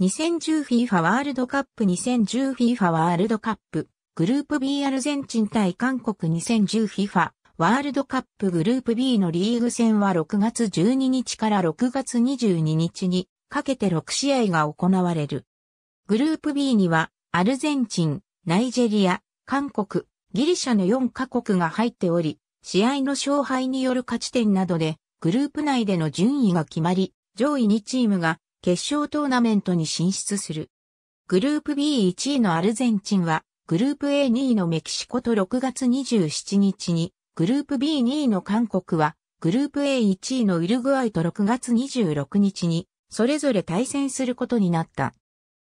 2010FIFA ワールドカップ 2010FIFA ワールドカップグループ B アルゼンチン対韓国 2010FIFA ワールドカップグループ B のリーグ戦は6月12日から6月22日にかけて6試合が行われる。グループ B にはアルゼンチン、ナイジェリア、韓国、ギリシャの4カ国が入っており、試合の勝敗による勝ち点などでグループ内での順位が決まり、上位2チームが決勝トーナメントに進出する。グループ B1 位のアルゼンチンは、グループ A2 位のメキシコと6月27日に、グループ B2 位の韓国は、グループ A1 位のウルグアイと6月26日に、それぞれ対戦することになった。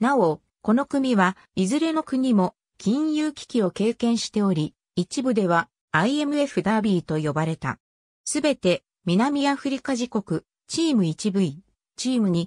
なお、この組は、いずれの国も、金融危機を経験しており、一部では、IMF ダービーと呼ばれた。すべて、南アフリカ自国、チーム 1V、チーム2、